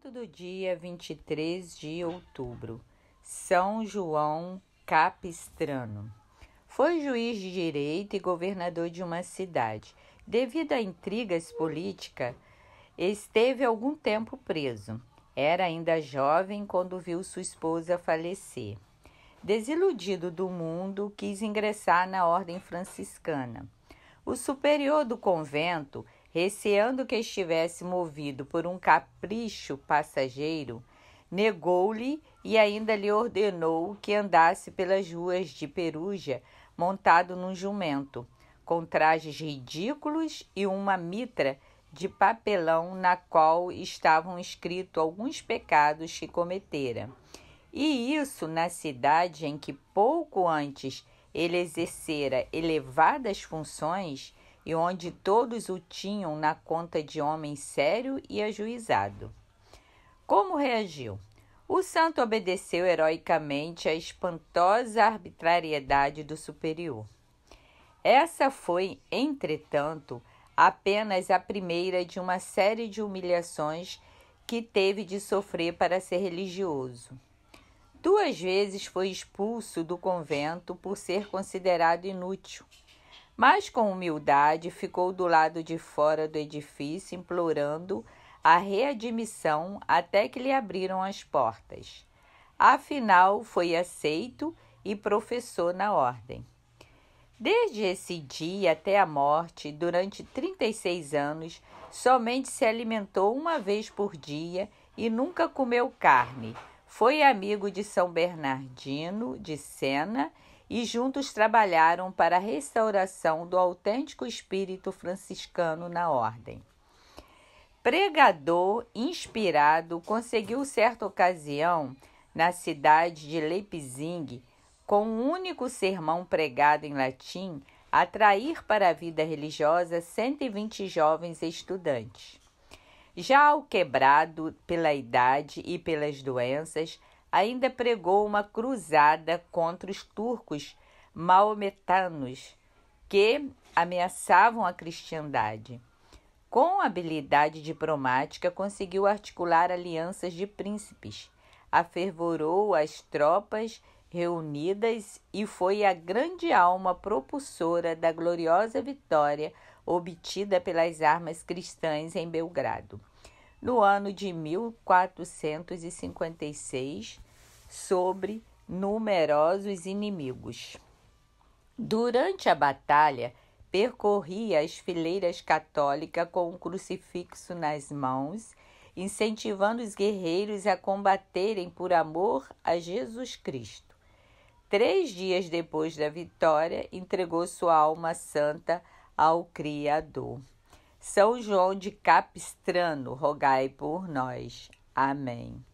Santo do dia 23 de outubro, São João Capistrano. Foi juiz de direito e governador de uma cidade. Devido a intrigas políticas, esteve algum tempo preso. Era ainda jovem quando viu sua esposa falecer. Desiludido do mundo, quis ingressar na ordem franciscana. O superior do convento receando que estivesse movido por um capricho passageiro, negou-lhe e ainda lhe ordenou que andasse pelas ruas de Perugia montado num jumento, com trajes ridículos e uma mitra de papelão na qual estavam escritos alguns pecados que cometera. E isso na cidade em que pouco antes ele exercera elevadas funções e onde todos o tinham na conta de homem sério e ajuizado. Como reagiu? O santo obedeceu heroicamente à espantosa arbitrariedade do superior. Essa foi, entretanto, apenas a primeira de uma série de humilhações que teve de sofrer para ser religioso. Duas vezes foi expulso do convento por ser considerado inútil mas com humildade ficou do lado de fora do edifício implorando a readmissão até que lhe abriram as portas. Afinal, foi aceito e professor na ordem. Desde esse dia até a morte, durante 36 anos, somente se alimentou uma vez por dia e nunca comeu carne. Foi amigo de São Bernardino de Sena e juntos trabalharam para a restauração do autêntico espírito franciscano na ordem. Pregador inspirado, conseguiu certa ocasião, na cidade de Leipzig, com um único sermão pregado em latim, atrair para a vida religiosa 120 jovens estudantes. Já ao quebrado pela idade e pelas doenças, ainda pregou uma cruzada contra os turcos maometanos que ameaçavam a cristandade. Com habilidade diplomática, conseguiu articular alianças de príncipes, afervorou as tropas reunidas e foi a grande alma propulsora da gloriosa vitória obtida pelas armas cristãs em Belgrado no ano de 1456 sobre numerosos inimigos. Durante a batalha, percorria as fileiras católicas com um crucifixo nas mãos, incentivando os guerreiros a combaterem por amor a Jesus Cristo. Três dias depois da vitória, entregou sua alma santa ao Criador. São João de Capistrano, rogai por nós. Amém.